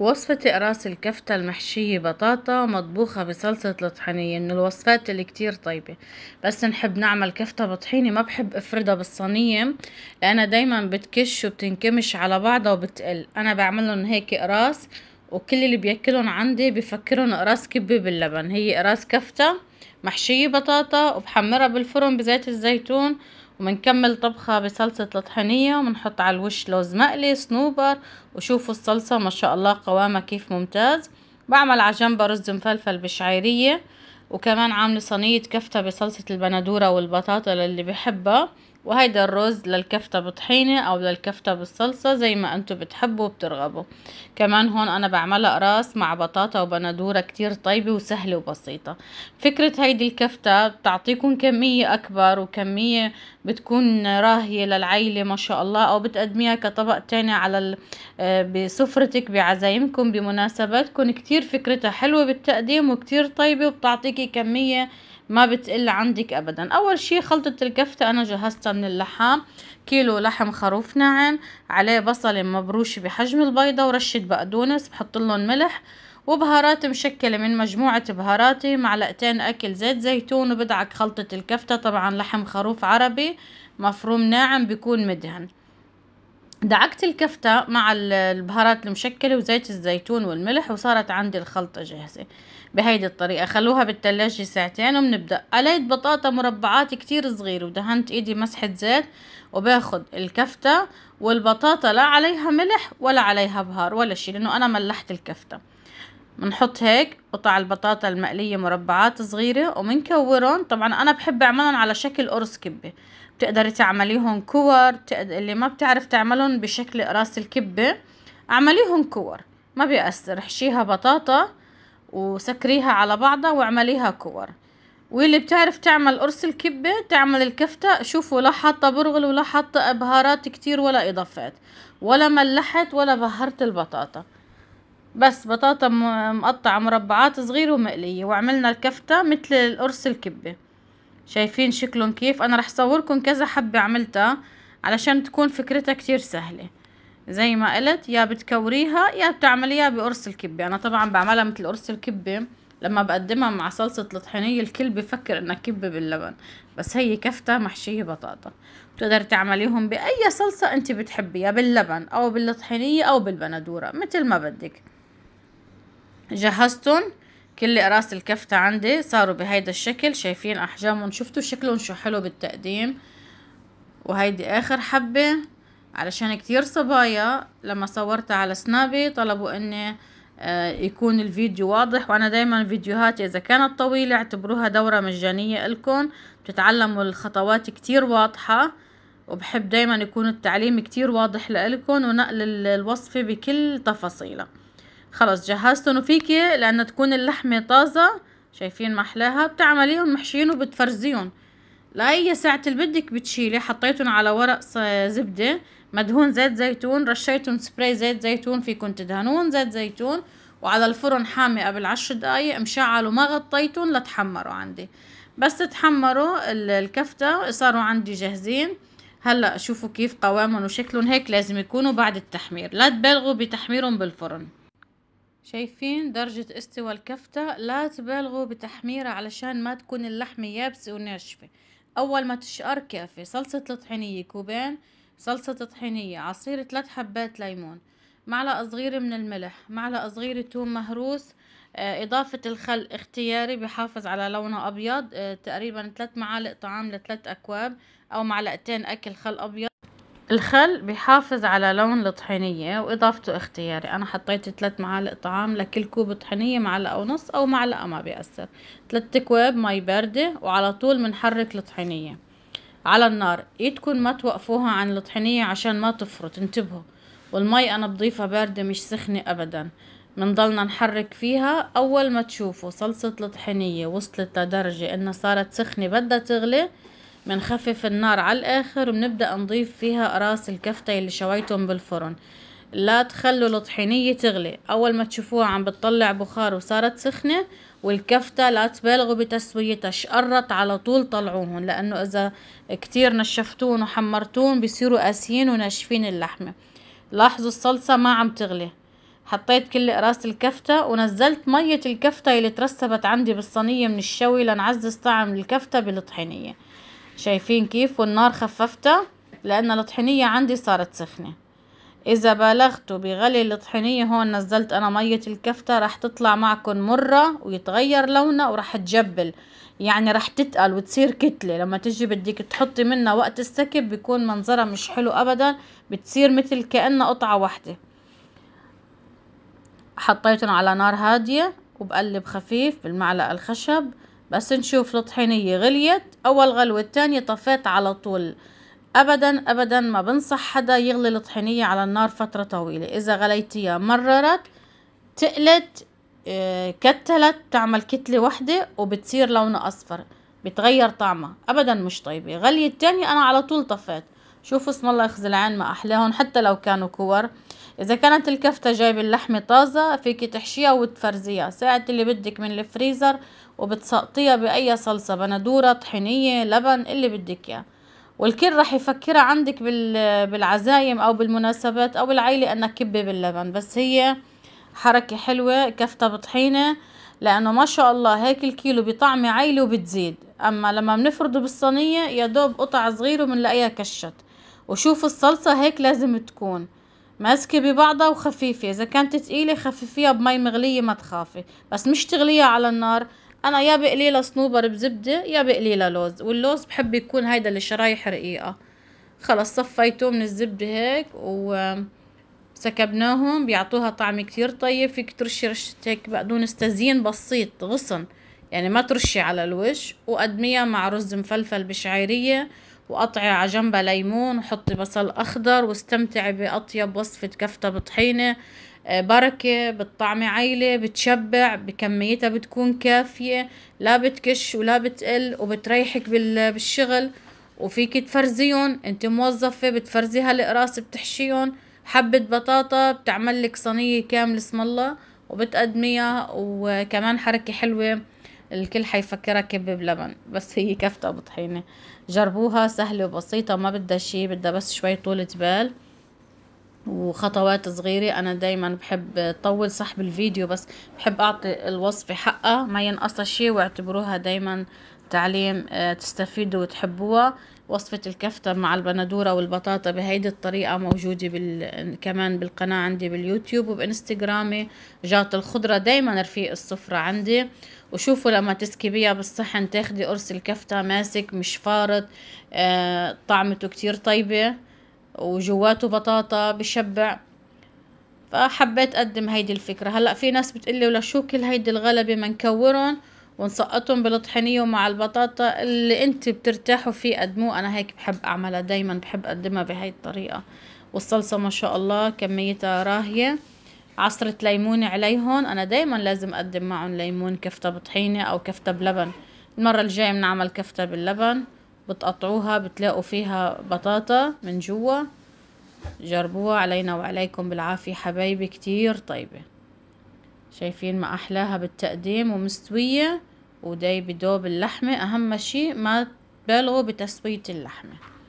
وصفة قراص الكفتة المحشية بطاطا مطبوخة بصلصة الطحينية من الوصفات اللي كتير طيبة بس نحب نعمل كفتة بطحينة ما بحب افردها بالصينية لأنها دايما بتكش وبتنكمش على بعضها وبتقل أنا بعملهم هيك قراص وكل اللي بياكلهم عندي بفكرهم قراص كبة باللبن هي قراص كفتة محشية بطاطا وبحمرها بالفرن بزيت الزيتون وبنكمل طبخة بصلصة الطحينية وبنحط على الوش لوز مقلي صنوبر وشوفوا الصلصة ما شاء الله قوامها كيف ممتاز بعمل على جنبها رز مفلفل بشعيرية وكمان عاملة صينية كفتة بصلصة البندورة والبطاطا للي بحبها وهيدا الرز للكفتة بطحينة او للكفتة بالصلصة زي ما انتو بتحبوا وبترغبوا كمان هون انا بعملها قراص مع بطاطا وبندورة كتير طيبة وسهلة وبسيطة فكرة هيدي الكفتة بتعطيكم كمية اكبر وكمية بتكون راهية للعيلة ما شاء الله او بتقدميها كطبق تاني على آه، بسفرتك بعزايمكم بمناسباتكم كتير فكرتها حلوة بالتقديم وكتير طيبة وبتعطيكي كمية ما بتقل عندك ابدا اول شي خلطة الكفتة انا جهزتها من اللحام كيلو لحم خروف ناعم عليه بصل مبروش بحجم البيضة ورشة بقدونس بحط لهم ملح وبهارات مشكلة من مجموعة بهاراتي معلقتين أكل زيت زيتون وبدعك خلطة الكفتة طبعا لحم خروف عربي مفروم ناعم بيكون مدهن دعكت الكفتة مع البهارات المشكلة وزيت الزيتون والملح وصارت عندي الخلطة جاهزة بهيدي الطريقة خلوها بالتلاجة ساعتين وبنبدأ قليت بطاطا مربعات كتير صغيرة ودهنت ايدي مسحة زيت وباخد الكفتة والبطاطا لا عليها ملح ولا عليها بهار ولا شي لانه انا ملحت الكفتة بنحط هيك قطع البطاطا المقلية مربعات صغيرة ومنكورهم طبعا أنا بحب أعملهم على شكل قرص كبة بتقدري تعمليهم كور بتقدر... اللي ما بتعرف تعملهم بشكل قراص الكبة اعمليهم كور ما بيأثر احشيها بطاطا وسكريها على بعضها واعمليها كور واللي بتعرف تعمل قرص الكبة تعمل الكفتة شوفوا لا حاطة برغل ولا حاطة بهارات كتير ولا إضافات ولا ملحت ولا بهرت البطاطا بس بطاطا مقطعة مربعات صغيرة ومقلية وعملنا الكفتة مثل القرص الكبة شايفين شكلهم كيف أنا رح صوركم كذا حبة عملتها علشان تكون فكرتها كتير سهلة زي ما قلت يا بتكوريها يا بتعمليها بقرص الكبة انا طبعا بعملها مثل قرص الكبة لما بقدمها مع صلصة الطحينية الكل بفكر انها كبة باللبن بس هي كفتة محشية بطاطا بتقدر تعمليهم بأي صلصة انت بتحبيها باللبن او بالطحينية او بالبندورة مثل ما بدك جهزتهم كل اقراص الكفتة عندي صاروا بهيدا الشكل شايفين احجامهم شفتوا شكلهم شو حلو بالتقديم وهيدي اخر حبة علشان كتير صبايا لما صورت على سنابي طلبوا اني آه، يكون الفيديو واضح وانا دايما فيديوهاتي اذا كانت طويلة اعتبروها دورة مجانية لكم بتتعلموا الخطوات كتير واضحة وبحب دايما يكون التعليم كتير واضح لكم ونقل الوصفة بكل تفاصيله خلص جهزتن وفيكي لأن تكون اللحمة طازة شايفين محلاها بتعمليهم محشيين وبتفرزيهم لاي اللي البدك بتشيلي حطيتهم على ورق زبدة مدهون زيت زيتون رشيتهم سبراي زيت زيتون فيكن تدهنون زيت زيتون وعلى الفرن حامي قبل عشر دقايق مشعل وما غطيتهم لتحمروا عندي بس تحمروا الكفتة صاروا عندي جاهزين هلا شوفوا كيف قوامهم وشكلهم هيك لازم يكونوا بعد التحمير لا تبالغوا بتحميرهم بالفرن شايفين درجة استوى الكفتة لا تبالغوا بتحميرها علشان ما تكون اللحمة يابسة وناشفة أول ما تشقر كافي صلصة الطحينية كوبين صلصة طحينية عصير ثلاث حبات ليمون معلقة صغيرة من الملح معلقة صغيرة ثوم مهروس آه، إضافة الخل اختياري بحافظ على لونه أبيض آه، تقريبا ثلاث معالق طعام لثلاث أكواب أو معلقتين أكل خل أبيض الخل بيحافظ على لون الطحينية واضافته اختياري انا حطيت ثلاث معالق طعام لكل كوب طحينية معلقة ونص او معلقة ما بيأثر ثلاث كواب مي باردة وعلى طول بنحرك الطحينية على النار إيدكم ما توقفوها عن الطحينية عشان ما تفرط انتبهوا والمي انا بضيفها باردة مش سخنة ابدا بنضلنا نحرك فيها اول ما تشوفوا صلصة الطحينية وصلت لدرجة انها صارت سخنة بدها تغلي بنخفف النار على الاخر وبنبدأ نضيف فيها اراس الكفتة اللي شويتهم بالفرن لا تخلوا الطحينية تغلي اول ما تشوفوها عم بتطلع بخار وصارت سخنة والكفتة لا تبالغوا بتسويتها شقرت على طول طلعوهم لانه اذا كتير نشفتون وحمرتون بيصيروا قاسيين وناشفين اللحمة لاحظوا الصلصة ما عم تغلي حطيت كل قراص الكفتة ونزلت مية الكفتة اللي ترسبت عندي بالصينية من الشوي لنعزز طعم الكفتة بالطحينية شايفين كيف والنار خففتها لان الطحينية عندي صارت سخنة اذا بالغتوا بغلي الطحينية هون نزلت انا مية الكفتة راح تطلع معكم مرة ويتغير لونها وراح تجبل يعني راح تتقل وتصير كتلة لما تجي بدك تحطي منها وقت السكب بيكون منظرها مش حلو ابدا بتصير مثل كأنها قطعة واحدة حطيتهم على نار هادية وبقلب خفيف بالمعلقة الخشب بس نشوف الطحينية غليت اول غلوة التانية طفيت على طول ابدا ابدا ما بنصح حدا يغلي الطحينية على النار فترة طويلة اذا غليتيها مررت تقلت آه، كتلت تعمل كتلة وحدة وبتصير لونها اصفر بتغير طعمها ابدا مش طيبة غلية تانية انا على طول طفيت شوفوا اسم الله يخزي العين ما احلاهم حتى لو كانوا كور اذا كانت الكفتة جايبة اللحمة طازة فيك تحشيها وتفرزيها ساعة اللي بدك من الفريزر وبتسقطيها باي صلصة بندورة طحينية لبن اللي بدك اياه والكل رح يفكرها عندك بالعزايم او بالمناسبات او العيلة انك كبة باللبن بس هي حركة حلوة كفتة بطحينة لانه ما شاء الله هيك الكيلو بطعمة عيلة وبتزيد اما لما بنفرده بالصينية يا دوب قطع صغيرة وبنلاقيها كشت وشوف الصلصة هيك لازم تكون ماسكة ببعضها وخفيفة إذا كانت تقيلة خففيها بمي مغلية ما تخافي بس مش تغليها على النار انا يا بقلي لها صنوبر بزبده يا بقلي لها لوز واللوز بحب يكون هيدا الشرايح رقيقه خلص صفيته من الزبده هيك و سكبناهم بيعطوها طعم كتير طيب فيك ترشي رشة هيك بقدونس تزيين بسيط غصن يعني ما ترشي على الوش وقدميها مع رز مفلفل بشعيرية وقطعي على جنبها ليمون وحطي بصل أخضر واستمتعي بأطيب وصفة كفتة بطحينة بركة بالطعمة عيلة بتشبع بكميتها بتكون كافية لا بتكش ولا بتقل وبتريحك بالشغل وفيك تفرزيهم انت موظفة بتفرزي هالقراص بتحشيهم حبة بطاطا بتعمل لك صينية كاملة اسم الله وبتقدميها وكمان حركة حلوة الكل حيفكرها كبة بلبن بس هي كفتة بطحينة جربوها سهلة وبسيطة ما بدها شي بدها بس شوي طولة بال وخطوات صغيرة أنا دايما بحب طول صاحب الفيديو بس بحب أعطي الوصفة حقها ما ينقصها شي واعتبروها دايما تعليم آه، تستفيدوا وتحبوها وصفة الكفتة مع البندورة والبطاطا بهيدي الطريقة موجودة بال... كمان بالقناة عندي باليوتيوب وبإنستغرامي جات الخضرة دايما رفيق السفرة عندي وشوفوا لما تسكبيها بالصحن تاخدي قرص الكفتة ماسك مش فارط آه طعمته كتير طيبة وجواته بطاطا بشبع فحبيت اقدم هيدي الفكرة هلأ في ناس بتقلي ولا شو كل هيدي الغلبة ما نكورهم ونسقطهم بالطحينية ومع البطاطا اللي انت بترتاحوا فيه قدموه انا هيك بحب اعملها دايما بحب اقدمها بهاي الطريقة والصلصة ما شاء الله كميتها راهية عصرة ليمون عليهم انا دايما لازم اقدم معهم ليمون كفتة بطحينة او كفتة بلبن المرة الجاية بنعمل كفتة باللبن بتقطعوها بتلاقوا فيها بطاطا من جوا جربوها علينا وعليكم بالعافية حبايبي كتير طيبة شايفين ما أحلاها بالتقديم ومستوية وداي دوب اللحمة أهم شي ما تبالغوا بتسوية اللحمة